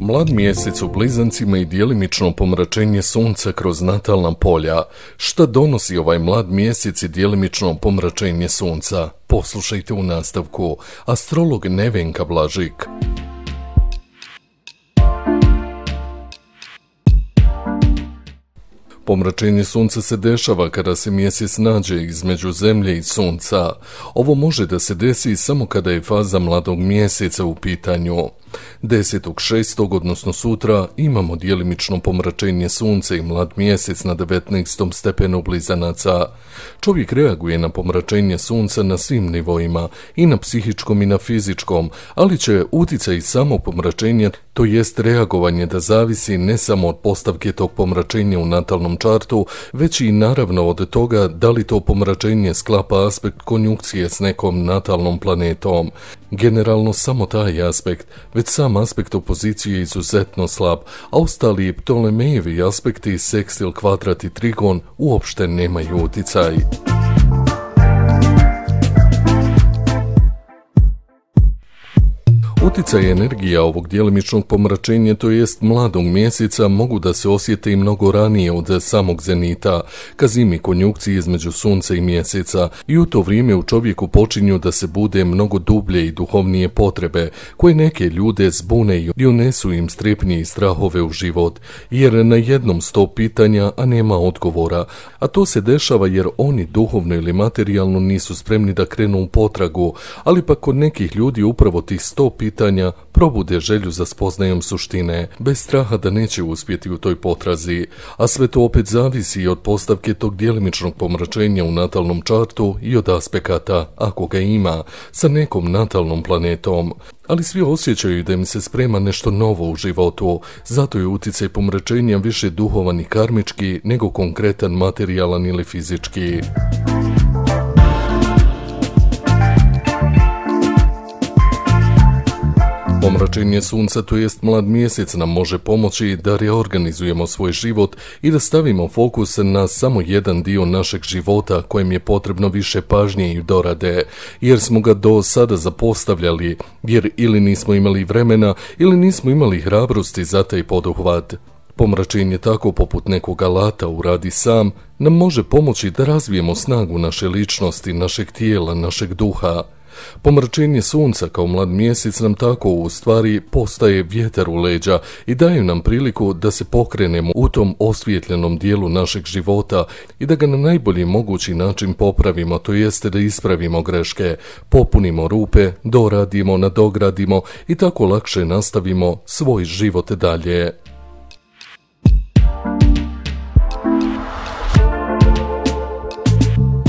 Mlad mjesec u blizancima i djelimično pomračenje sunca kroz natalna polja. Šta donosi ovaj mlad mjesec i djelimično pomračenje sunca? Poslušajte u nastavku. Astrolog Nevenka Blažik. Pomračenje sunca se dešava kada se mjesec nađe između zemlje i sunca. Ovo može da se desi samo kada je faza mladog mjeseca u pitanju. 10.6. odnosno sutra imamo dijelimično pomračenje sunca i mlad mjesec na 19. stepenu blizanaca. Čovjek reaguje na pomračenje sunca na svim nivoima, i na psihičkom i na fizičkom, ali će uticaj samo pomračenja, to jest reagovanje da zavisi ne samo od postavke tog pomračenja u natalnom čartu, već i naravno od toga da li to pomračenje sklapa aspekt konjunkcije s nekom natalnom planetom. Generalno samo taj aspekt, već sam aspekt opozicije je izuzetno slab, a ostali Ptolemejevi aspekti sekstil, kvadrat i trigon uopšte nemaju utjecaj. Uticaj energija ovog djelimičnog pomračenja, to jest mladog mjeseca, mogu da se osjete i mnogo ranije od samog zenita, ka zimi konjukciji između sunca i mjeseca, i u to vrijeme u čovjeku počinju da se bude mnogo dublje i duhovnije potrebe, koje neke ljude zbune i unesu im strepnje i strahove u život, jer na jednom sto pitanja, a nema odgovora, a to se dešava jer oni duhovno ili materijalno nisu spremni da krenu u potragu, ali pa kod nekih ljudi upravo tih sto pitanja pitanja probude želju za spoznajom suštine, bez straha da neće uspjeti u toj potrazi, a sve to opet zavisi i od postavke tog dijelimičnog pomračenja u natalnom čartu i od aspekata, ako ga ima, sa nekom natalnom planetom. Ali svi osjećaju da im se sprema nešto novo u životu, zato je utjecaj pomračenja više duhovan i karmički nego konkretan materijalan ili fizički. Pomračenje sunca, to jest mlad mjesec, nam može pomoći da reorganizujemo svoj život i da stavimo fokus na samo jedan dio našeg života kojem je potrebno više pažnje i dorade, jer smo ga do sada zapostavljali, jer ili nismo imali vremena ili nismo imali hrabrosti za taj poduhvat. Pomračenje tako poput nekog alata radi sam nam može pomoći da razvijemo snagu naše ličnosti, našeg tijela, našeg duha. Pomrčenje sunca kao mlad mjesec nam tako u stvari postaje vjetar u leđa i daju nam priliku da se pokrenemo u tom osvijetljenom dijelu našeg života i da ga na najbolji mogući način popravimo, to jeste da ispravimo greške, popunimo rupe, doradimo, nadogradimo i tako lakše nastavimo svoj život dalje.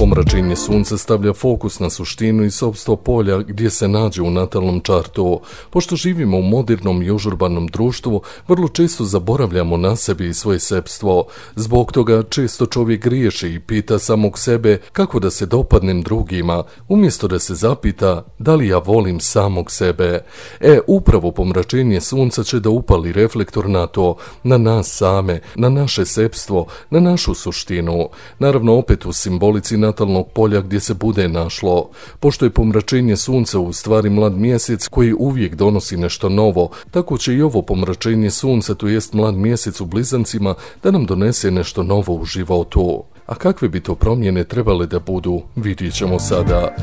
Pomračenje sunca stavlja fokus na suštinu i sobstvo polja gdje se nađe u natalnom čartu. Pošto živimo u modernom i užurbanom društvu, vrlo često zaboravljamo na sebi i svoje sebstvo. Zbog toga često čovjek griješi i pita samog sebe kako da se dopadnem drugima, umjesto da se zapita da li ja volim samog sebe. E, upravo pomračenje sunca će da upali reflektor na to, na nas same, na naše sebstvo, na našu suštinu. Naravno, opet u simbolici na natalnog polja gdje se bude našlo. Pošto je pomračenje sunca u stvari mlad mjesec koji uvijek donosi nešto novo, tako će i ovo pomračenje sunca, to jest mlad mjesec u blizancima, da nam donese nešto novo u životu. A kakve bi to promjene trebale da budu, vidjet ćemo sada.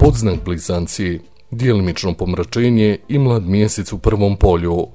Podznak blizanci, dijelimično pomračenje i mlad mjesec u prvom polju.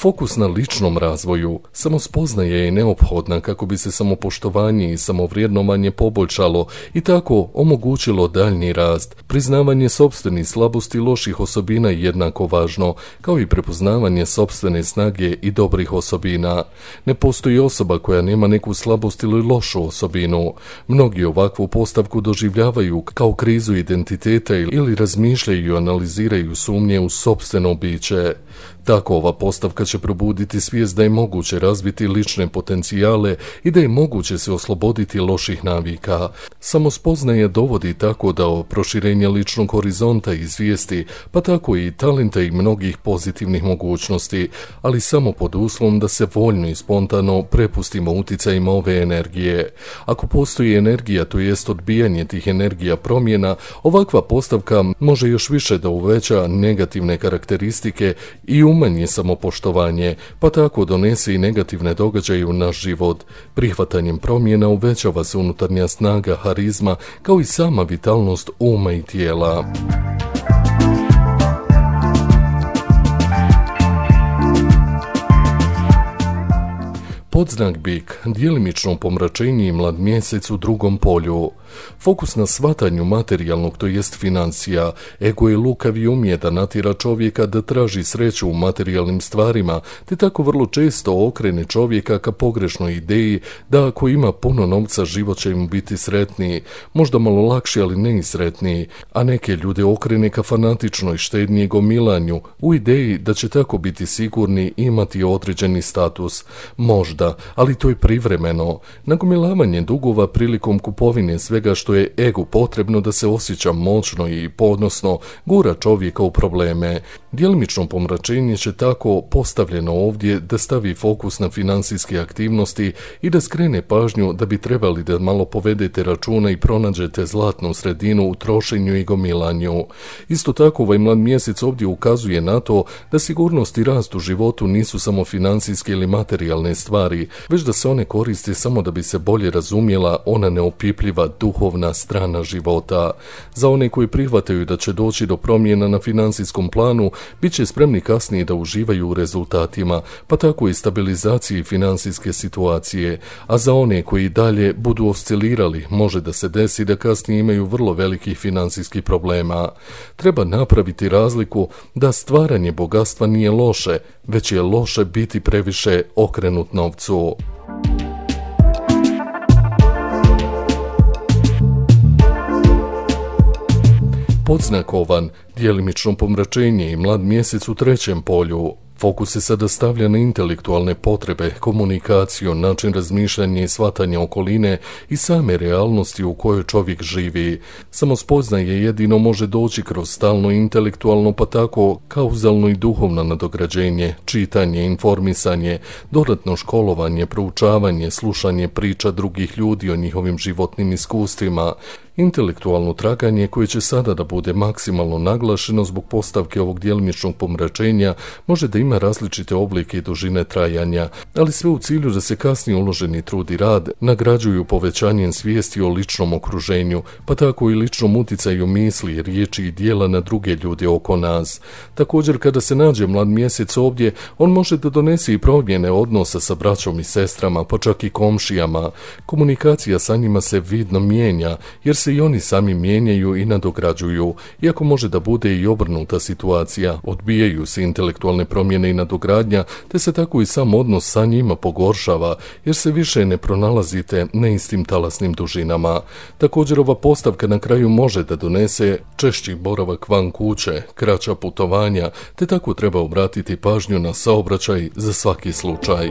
Fokus na ličnom razvoju, samospoznaje je neophodna kako bi se samopoštovanje i samovrijednovanje poboljšalo i tako omogućilo daljnji rast. Priznavanje sobstvenih slabosti loših osobina je jednako važno, kao i prepoznavanje sobstvene snage i dobrih osobina. Ne postoji osoba koja nema neku slabost ili lošu osobinu. Mnogi ovakvu postavku doživljavaju kao krizu identiteta ili razmišljaju i analiziraju sumnje u sobstveno biće. Tako ova postavka će probuditi svijest da je moguće razbiti lične potencijale i da je moguće se osloboditi loših navika. Samo spoznaje dovodi tako da o proširenje ličnog horizonta i zvijesti pa tako i talenta i mnogih pozitivnih mogućnosti, ali samo pod uslovom da se voljno i spontano prepustimo uticajima ove energije. Ako postoji energija, to jest odbijanje tih energija promjena, ovakva postavka može još više da uveća negativne karakteristike i umanje samopoštovanje djelovanje, pa tako donese i negativne događaje u naš život. Prihvatanjem promjena uvećava se unutarnja snaga, harizma, kao i sama vitalnost uma i tijela. Podznak bik, dijelimično pomračenje i mlad mjesec u drugom polju. Fokus na shvatanju materijalnog, to jest financija, ego je lukav i umije da natira čovjeka da traži sreću u materijalnim stvarima, te tako vrlo često okrene čovjeka ka pogrešnoj ideji da ako ima puno novca život će im biti sretniji, možda malo lakši ali ne i sretniji, a neke ljude okrene ka fanatičnoj štednji gomilanju u ideji da će tako biti sigurni imati određeni status. Možda, ali to je privremeno. Nagomilavanje dugova prilikom kupovine sve svega što je egu potrebno da se osjeća moćno i podnosno, gura čovjeka u probleme. Dijelimično pomračenje će tako postavljeno ovdje da stavi fokus na finansijske aktivnosti i da skrene pažnju da bi trebali da malo povedete računa i pronađete zlatnu sredinu u trošenju i gomilanju. Isto tako ovaj mlad mjesec ovdje ukazuje na to da sigurnost i rast u životu nisu samo financijske ili materijalne stvari, već da se one koriste samo da bi se bolje razumjela ona neopipljiva duša duhovna strana života. Za one koji prihvataju da će doći do promjena na financijskom planu, bit će spremni kasnije da uživaju u rezultatima, pa tako i stabilizaciji financijske situacije, a za one koji dalje budu oscilirali, može da se desi da kasnije imaju vrlo velikih financijskih problema. Treba napraviti razliku da stvaranje bogatstva nije loše, već je loše biti previše okrenut novcu. podznakovan, dijelimično pomračenje i mlad mjesec u trećem polju, Fokus se sada stavlja na intelektualne potrebe, komunikaciju, način razmišljanja i shvatanja okoline i same realnosti u kojoj čovjek živi. Samo spoznaje jedino može doći kroz stalno intelektualno pa tako kauzalno i duhovno nadograđenje, čitanje, informisanje, dodatno školovanje, proučavanje, slušanje priča drugih ljudi o njihovim životnim iskustvima, Intelektualno traganje koje će sada da bude maksimalno naglašeno zbog postavke ovog djelimičnog pomračenja može da ima različite oblike i dužine trajanja, ali sve u cilju da se kasnije uloženi trud i rad nagrađuju povećanjem svijesti o ličnom okruženju, pa tako i ličnom uticaju misli, riječi i dijela na druge ljude oko nas. Također kada se nađe mlad mjesec ovdje, on može da donese i promjene odnosa sa braćom i sestrama, pa čak i komšijama. Komunikacija sa njima se vidno mijenja, jer se i oni sami mijenjaju i nadograđuju, iako može da bude i obrnuta situacija. Odbijaju se intelektualne promjene i nadogradnja, te se tako i sam odnos sa njima pogoršava, jer se više ne pronalazite na istim talasnim dužinama. Također ova postavka na kraju može da donese češći boravak van kuće, kraća putovanja, te tako treba obratiti pažnju na saobraćaj za svaki slučaj.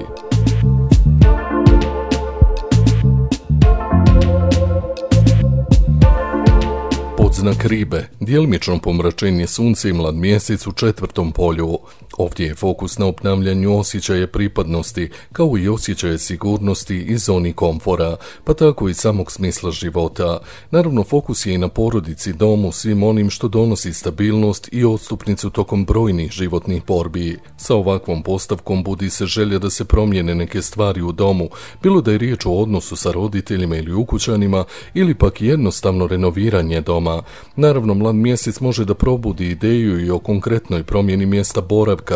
Znak ribe, dijelimično pomračenje sunce i mlad mjesec u četvrtom polju, Ovdje je fokus na obnavljanju osjećaja pripadnosti, kao i osjećaja sigurnosti i zoni komfora, pa tako i samog smisla života. Naravno, fokus je i na porodici, domu, svim onim što donosi stabilnost i odstupnicu tokom brojnih životnih borbi. Sa ovakvom postavkom budi se želja da se promijene neke stvari u domu, bilo da je riječ o odnosu sa roditeljima ili ukućanima, ili pak jednostavno renoviranje doma. Naravno, mlad mjesec može da probudi ideju i o konkretnoj promjeni mjesta boravka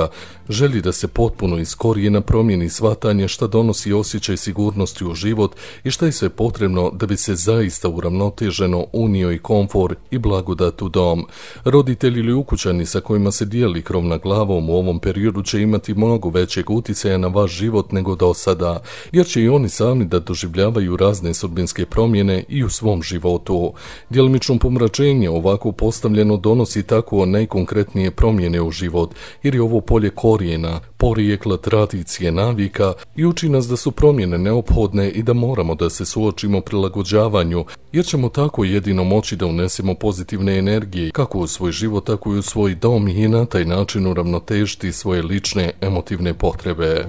Želi da se potpuno iz korijena promjeni svatanje šta donosi osjećaj sigurnosti u život i šta je sve potrebno da bi se zaista uravnoteženo unio i komfor i blagodat u dom. Roditelji ili ukućani sa kojima se dijeli krov na glavom u ovom periodu će imati mnogo većeg utjecaja na vaš život nego do sada, jer će i oni sami da doživljavaju razne sudbinske promjene i u svom životu. Djelimično pomračenje ovako postavljeno donosi tako najkonkretnije promjene u život, jer je ovo polje korijena, porijekla tradicije, navika i uči nas da su promjene neophodne i da moramo da se suočimo prilagođavanju, jer ćemo tako jedino moći da unesemo pozitivne energije kako u svoj život, tako i u svoj dom i na taj način uravnotežiti svoje lične emotivne potrebe.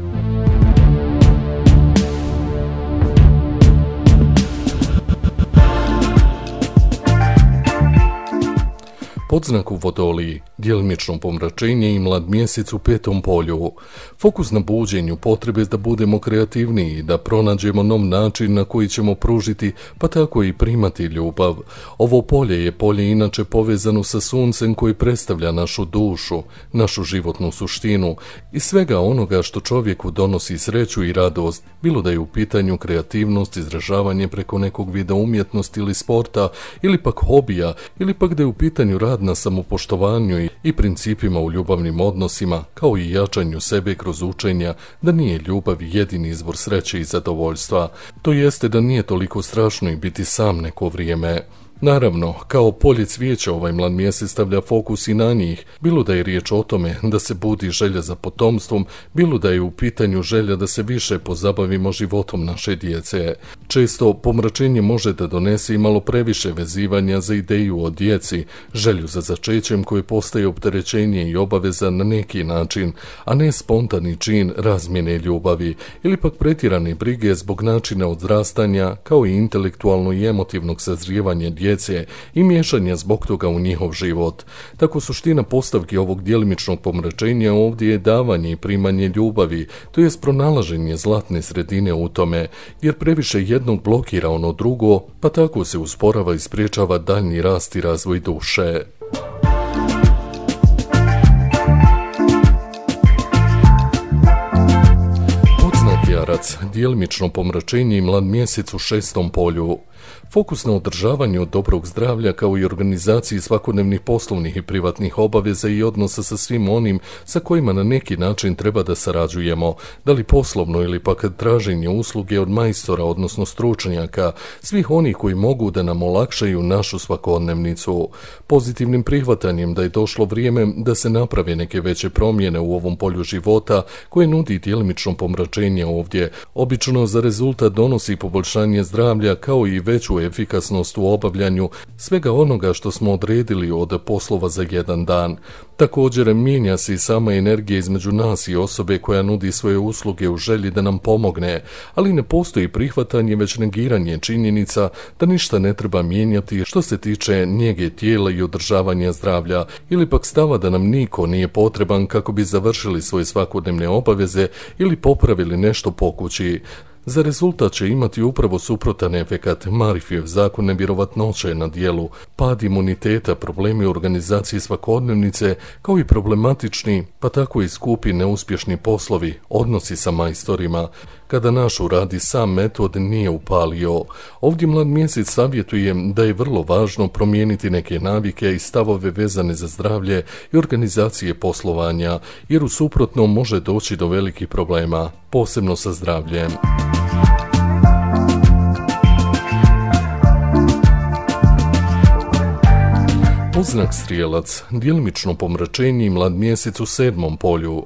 Podznak u Vodoliji, djelimično pomračenje i mlad mjesec u petom polju. Fokus na buđenju potrebe da budemo kreativniji da pronađemo nov način na koji ćemo pružiti, pa tako i primati ljubav. Ovo polje je polje inače povezano sa suncem koji predstavlja našu dušu, našu životnu suštinu i svega onoga što čovjeku donosi sreću i radost, bilo da je u pitanju kreativnost, izražavanje preko nekog vida umjetnosti ili sporta, ili pak hobija, ili pak da je u pitanju rad na samopoštovanju i principima u ljubavnim odnosima, kao i jačanju sebe kroz učenja da nije ljubav jedini izvor sreće i zadovoljstva, to jeste da nije toliko strašno i biti sam neko vrijeme. Naravno, kao polje cvijeća ovaj mlad mjesec stavlja fokus i na njih, bilo da je riječ o tome da se budi želja za potomstvom, bilo da je u pitanju želja da se više pozabavimo životom naše djece. Često pomračenje može da donese i malo previše vezivanja za ideju o djeci, želju za začećem koje postaje opterećenje i obaveza na neki način, a ne spontani čin razmjene ljubavi ili pak pretirane brige zbog načina odrastanja kao i intelektualno i emotivnog sazrijevanja djece djece i miješanja zbog toga u njihov život. Tako suština postavki ovog djelimičnog pomračenja ovdje je davanje i primanje ljubavi, to je pronalaženje zlatne sredine u tome, jer previše jednog blokira ono drugo, pa tako se usporava i spriječava daljni rast i razvoj duše. jarac, dijelimično pomračenje i mlad mjesec u šestom polju. Fokus na održavanju dobrog zdravlja kao i organizaciji svakodnevnih poslovnih i privatnih obaveza i odnosa sa svim onim sa kojima na neki način treba da sarađujemo, da li poslovno ili pak traženje usluge od majstora, odnosno stručnjaka, svih onih koji mogu da nam olakšaju našu svakodnevnicu. Pozitivnim prihvatanjem da je došlo vrijeme da se naprave neke veće promjene u ovom polju života koje nudi djelimično pomračenje ovdje, obično za rezultat donosi poboljšanje zdravlja kao i veću efikasnost u obavljanju svega onoga što smo odredili od poslova za jedan dan. Također mijenja se i sama energija između nas i osobe koja nudi svoje usluge u želji da nam pomogne, ali ne postoji prihvatanje već negiranje činjenica da ništa ne treba mijenjati što se tiče njege tijela i održavanja zdravlja ili pak stava da nam niko nije potreban kako bi završili svoje svakodnevne obaveze ili popravili nešto po kući. Za rezultat će imati upravo suprotan efekat Marifijev zakon nevjerovatnoće na dijelu, pad imuniteta, problemi organizacije organizaciji svakodnevnice, kao i problematični, pa tako i skupi neuspješni poslovi, odnosi sa majstorima kada naš radi sam metod nije upalio. Ovdje mlad mjesec savjetuje da je vrlo važno promijeniti neke navike i stavove vezane za zdravlje i organizacije poslovanja, jer u suprotnom može doći do velikih problema, posebno sa zdravljem. Poznak strijelac, djelimično pomračenje mlad mjesec u sedmom polju,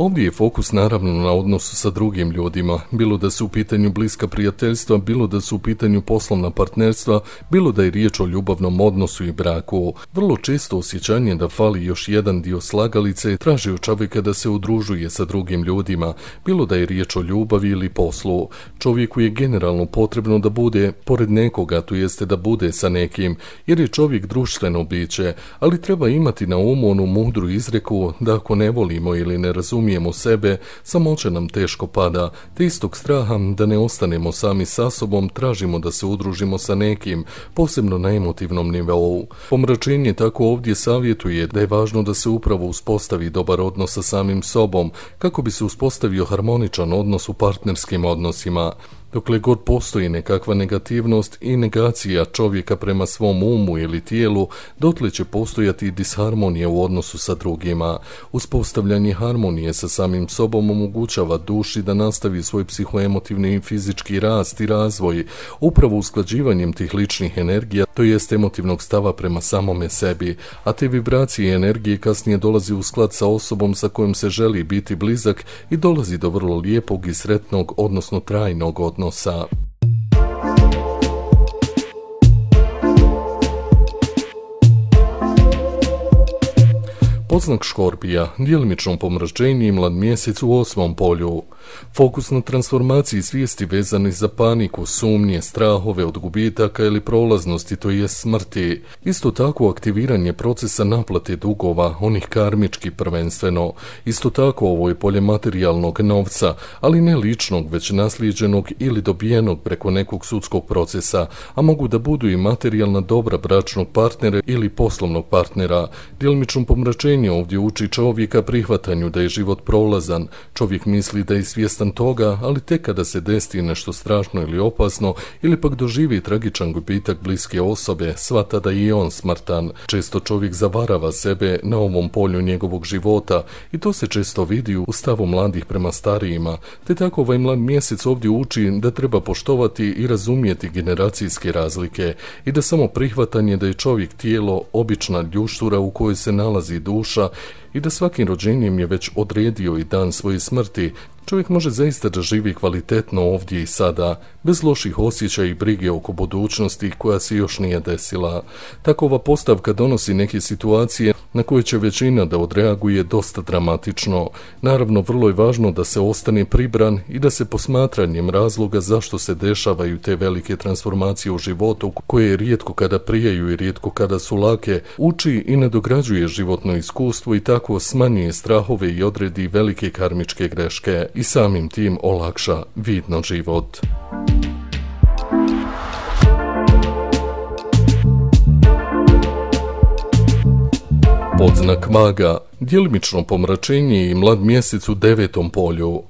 Ovdje je fokus naravno na odnosu sa drugim ljudima, bilo da su u pitanju bliska prijateljstva, bilo da su u pitanju poslovna partnerstva, bilo da je riječ o ljubavnom odnosu i braku. Vrlo često osjećanje da fali još jedan dio slagalice traži od čovjeka da se udružuje sa drugim ljudima, bilo da je riječ o ljubavi ili poslu. Čovjeku je generalno potrebno da bude pored nekoga, to jeste da bude sa nekim, jer je čovjek društveno biće, ali treba imati na umu onu mudru izreku da ako ne volimo ili ne razumijemo razumijemo sebe, samoća nam teško pada, te istog straha da ne ostanemo sami sa sobom tražimo da se udružimo sa nekim, posebno na emotivnom nivou. Pomračenje tako ovdje savjetuje da je važno da se upravo uspostavi dobar odnos sa samim sobom, kako bi se uspostavio harmoničan odnos u partnerskim odnosima. Dokle god postoji nekakva negativnost i negacija čovjeka prema svom umu ili tijelu, dotle će postojati disharmonija u odnosu sa drugima. Uspostavljanje harmonije sa samim sobom omogućava duši da nastavi svoj psihoemotivni i fizički rast i razvoj, upravo usklađivanjem tih ličnih energija, to jest emotivnog stava prema samome sebi, a te vibracije i energije kasnije dolazi u sklad sa osobom sa kojom se želi biti blizak i dolazi do vrlo lijepog i sretnog, odnosno trajnog odnosa Poznak sa Škorpija, dijelimično pomrađenje i mlad mjesec u osmom polju. Fokus na transformaciji svijesti vezani za paniku, sumnje, strahove od gubitaka ili prolaznosti, to je smrti. Isto tako aktiviranje procesa naplate dugova, onih karmički prvenstveno. Isto tako ovo je polje materijalnog novca, ali ne ličnog, već naslijeđenog ili dobijenog preko nekog sudskog procesa, a mogu da budu i materijalna dobra bračnog partnera ili poslovnog partnera. Djelmično pomračenje ovdje uči čovjeka prihvatanju da je život prolazan. Čovjek misli da je svjestan toga, ali tek kada se desti nešto strašno ili opasno, ili pak doživi tragičan gubitak bliske osobe, svata tada je i on smrtan. Često čovjek zavarava sebe na ovom polju njegovog života i to se često vidi u stavu mladih prema starijima, te tako ovaj mlad mjesec ovdje uči da treba poštovati i razumijeti generacijske razlike i da samo prihvatanje da je čovjek tijelo obična ljuštura u kojoj se nalazi duša i da svakim rođenjem je već odredio i dan svoje smrti, čovjek može zaista da živi kvalitetno ovdje i sada bez loših osjećaja i brige oko budućnosti koja se još nije desila. Takova postavka donosi neke situacije na koje će većina da odreaguje dosta dramatično. Naravno, vrlo je važno da se ostane pribran i da se posmatranjem razloga zašto se dešavaju te velike transformacije u životu, koje rijetko kada prijaju i rijetko kada su lake, uči i nadograđuje životno iskustvo i tako smanjuje strahove i odredi velike karmičke greške i samim tim olakša vidno život. Podznak maga, dijelimično pomračenje i mlad mjesec u devetom polju.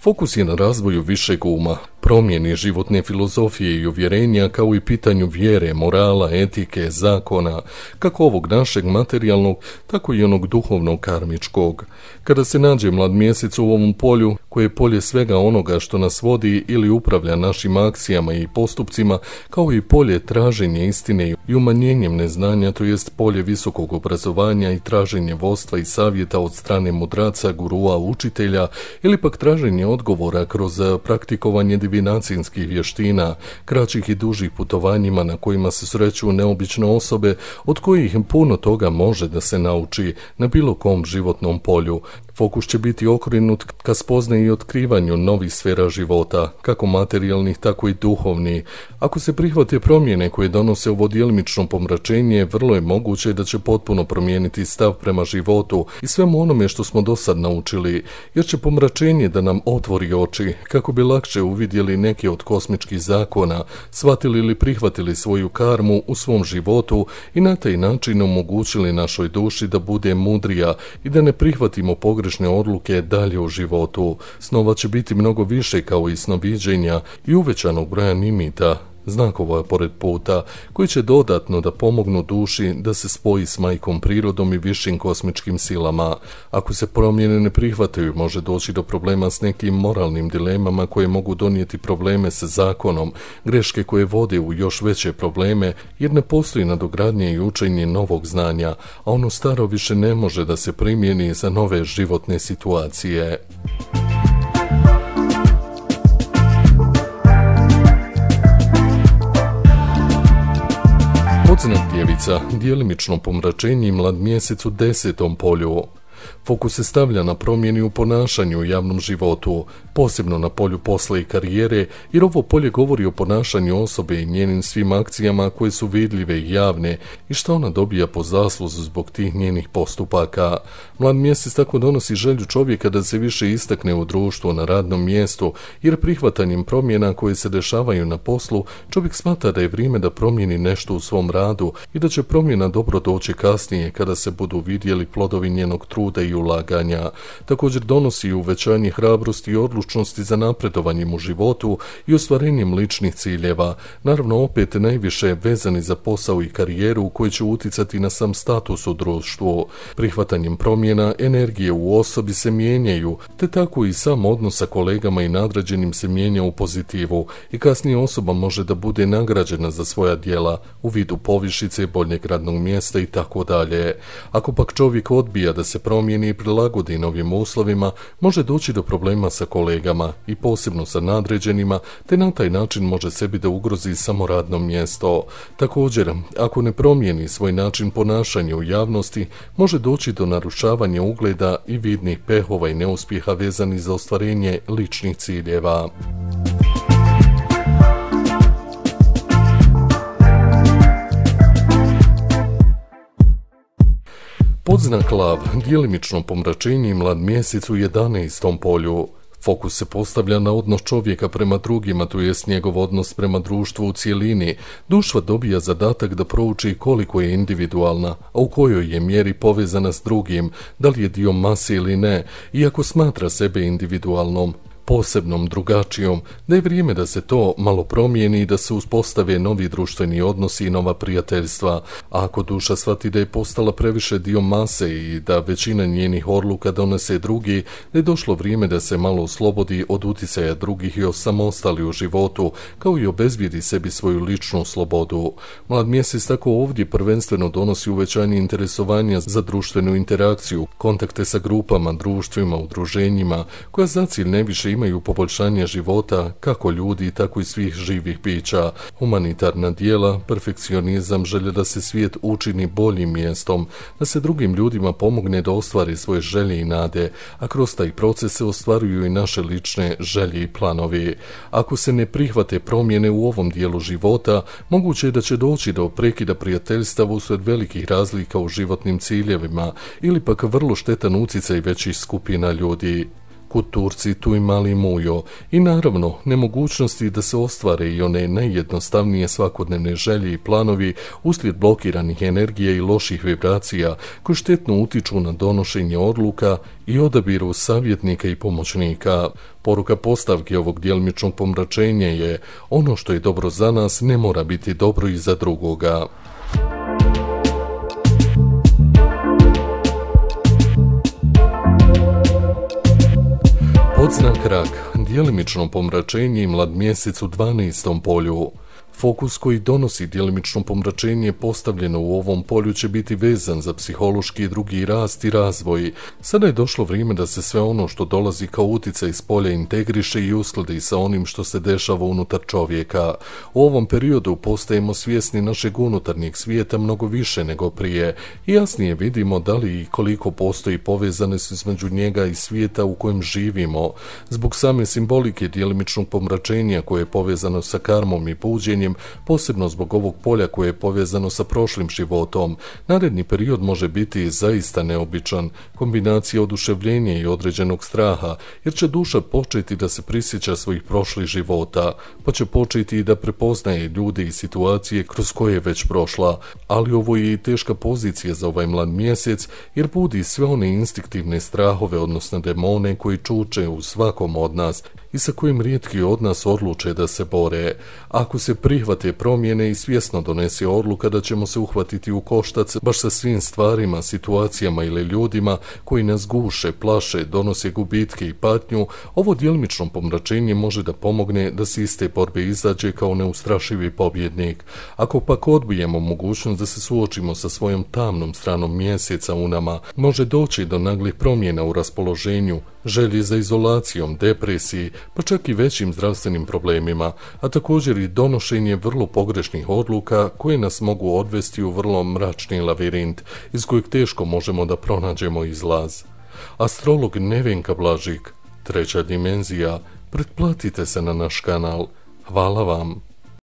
Fokus je na razvoju višeg uma, Promjeni životne filozofije i uvjerenja kao i pitanju vjere, morala, etike, zakona, kako ovog našeg materijalnog, tako i onog duhovnog karmičkog. Kada se nađe mlad mjesec u ovom polju, koje je polje svega onoga što nas vodi ili upravlja našim akcijama i postupcima, kao i polje traženje istine i umanjenjem neznanja, to jest polje visokog obrazovanja i traženje vodstva i savjeta od strane mudraca, gurua, učitelja ili pak traženje odgovora kroz praktikovanje kombinacijskih vještina, kraćih i dužih putovanjima na kojima se sreću neobične osobe od kojih puno toga može da se nauči na bilo kom životnom polju. Fokus će biti okrenut ka spoznaji i otkrivanju novih sfera života, kako materijalnih, tako i duhovni. Ako se prihvate promjene koje donose ovo djelimično pomračenje, vrlo je moguće da će potpuno promijeniti stav prema životu i svemu onome što smo do sad naučili, jer će pomračenje da nam otvori oči, kako bi lakše uvidjeli vidjeli neke od kosmičkih zakona, shvatili ili prihvatili svoju karmu u svom životu i na taj način omogućili našoj duši da bude mudrija i da ne prihvatimo pogrešne odluke dalje u životu. Snova će biti mnogo više kao i snoviđenja i uvećanog broja nimita, znakova pored puta, koji će dodatno da pomognu duši da se spoji s majkom prirodom i višim kosmičkim silama. Ako se promjene ne prihvataju, može doći do problema s nekim moralnim dilemama koje mogu donijeti probleme sa zakonom, greške koje vode u još veće probleme, jer ne postoji nadogradnje i učenje novog znanja, a ono staro više ne može da se primjeni za nove životne situacije. Kraljevica, dijelimično pomračenje i mlad mjesec u desetom polju. Fokus se stavlja na promjeni u ponašanju u javnom životu, posebno na polju posla i karijere, jer ovo polje govori o ponašanju osobe i njenim svim akcijama koje su vidljive i javne i što ona dobija po zasluzu zbog tih njenih postupaka. Mlad mjesec tako donosi želju čovjeka da se više istakne u društvu na radnom mjestu, jer prihvatanjem promjena koje se dešavaju na poslu, čovjek smatra da je vrijeme da promijeni nešto u svom radu i da će promjena dobro doći kasnije kada se budu vidjeli plodovi njenog truda truda i ulaganja. Također donosi uvećanje hrabrosti i odlučnosti za napredovanjem u životu i ostvarenjem ličnih ciljeva, naravno opet najviše vezani za posao i karijeru koji će uticati na sam status u društvu. Prihvatanjem promjena, energije u osobi se mijenjaju, te tako i sam odnos sa kolegama i nadrađenim se mijenja u pozitivu i kasnije osoba može da bude nagrađena za svoja djela u vidu povišice, boljeg radnog mjesta i tako dalje. Ako pak čovjek odbija da se promijeni i prilagodi novim uslovima, može doći do problema sa kolegama i posebno sa nadređenima, te na taj način može sebi da ugrozi samo radno mjesto. Također, ako ne promijeni svoj način ponašanja u javnosti, može doći do narušavanja ugleda i vidnih pehova i neuspjeha vezani za ostvarenje ličnih ciljeva. Podznak lav, dijelimično pomračenje i mlad mjesec u 11. polju. Fokus se postavlja na odnos čovjeka prema drugima, to jest njegov odnos prema društvu u cijelini. Dušva dobija zadatak da prouči koliko je individualna, a u kojoj je mjeri povezana s drugim, da li je dio mase ili ne, iako smatra sebe individualnom posebnom drugačijom, da je vrijeme da se to malo promijeni i da se uspostave novi društveni odnosi i nova prijateljstva. ako duša shvati da je postala previše dio mase i da većina njenih odluka donese drugi, da je došlo vrijeme da se malo oslobodi od utjecaja drugih i osamostali u životu, kao i obezbijedi sebi svoju ličnu slobodu. Mlad mjesec tako ovdje prvenstveno donosi uvećanje interesovanja za društvenu interakciju, kontakte sa grupama, društvima, udruženjima, koja za cilj ne više imaju poboljšanje života kako ljudi, tako i svih živih bića. Humanitarna dijela, perfekcionizam, želja da se svijet učini boljim mjestom, da se drugim ljudima pomogne da ostvari svoje želje i nade, a kroz taj proces se ostvaruju i naše lične želje i planovi. Ako se ne prihvate promjene u ovom dijelu života, moguće je da će doći do prekida prijateljstava usred velikih razlika u životnim ciljevima ili pak vrlo štetan utjecaj većih skupina ljudi kod Turci tu imali mujo i naravno nemogućnosti da se ostvare i one najjednostavnije svakodnevne želje i planovi uslijed blokiranih energije i loših vibracija koji štetno utiču na donošenje odluka i odabiru savjetnika i pomoćnika. Poruka postavke ovog djelmičnog pomračenja je ono što je dobro za nas ne mora biti dobro i za drugoga. Znak rak, dijelimično pomračenje i mlad mjesec u 12. polju. Fokus koji donosi djelimično pomračenje postavljeno u ovom polju će biti vezan za psihološki i drugi rast i razvoj. Sada je došlo vrijeme da se sve ono što dolazi kao utica iz polja integriše i uskladi sa onim što se dešava unutar čovjeka. U ovom periodu postajemo svjesni našeg unutarnjeg svijeta mnogo više nego prije i jasnije vidimo da li i koliko postoji povezanost između njega i svijeta u kojem živimo. Zbog same simbolike djelimičnog pomračenja koje je povezano sa karmom i puđenjem, posebno zbog ovog polja koje je povezano sa prošlim životom. Naredni period može biti zaista neobičan, kombinacija oduševljenja i određenog straha, jer će duša početi da se prisjeća svojih prošlih života, pa će početi i da prepoznaje ljude i situacije kroz koje je već prošla. Ali ovo je i teška pozicija za ovaj mlad mjesec, jer budi sve one instiktivne strahove, odnosno demone koji čuče u svakom od nas i sa kojim rijetki od nas odluče da se bore. Ako se pri prihvate promjene i svjesno donese odluka da ćemo se uhvatiti u koštac baš sa svim stvarima, situacijama ili ljudima koji nas guše, plaše, donose gubitke i patnju, ovo djelimično pomračenje može da pomogne da se iz te borbe izađe kao neustrašivi pobjednik. Ako pak odbijemo mogućnost da se suočimo sa svojom tamnom stranom mjeseca u nama, može doći do naglih promjena u raspoloženju, želji za izolacijom, depresiji, pa čak i većim zdravstvenim problemima, a također i donošenje donošenje vrlo pogrešnih odluka koje nas mogu odvesti u vrlo mračni lavirint iz kojeg teško možemo da pronađemo izlaz. Astrolog Nevenka Blažik, treća dimenzija, pretplatite se na naš kanal. Hvala vam.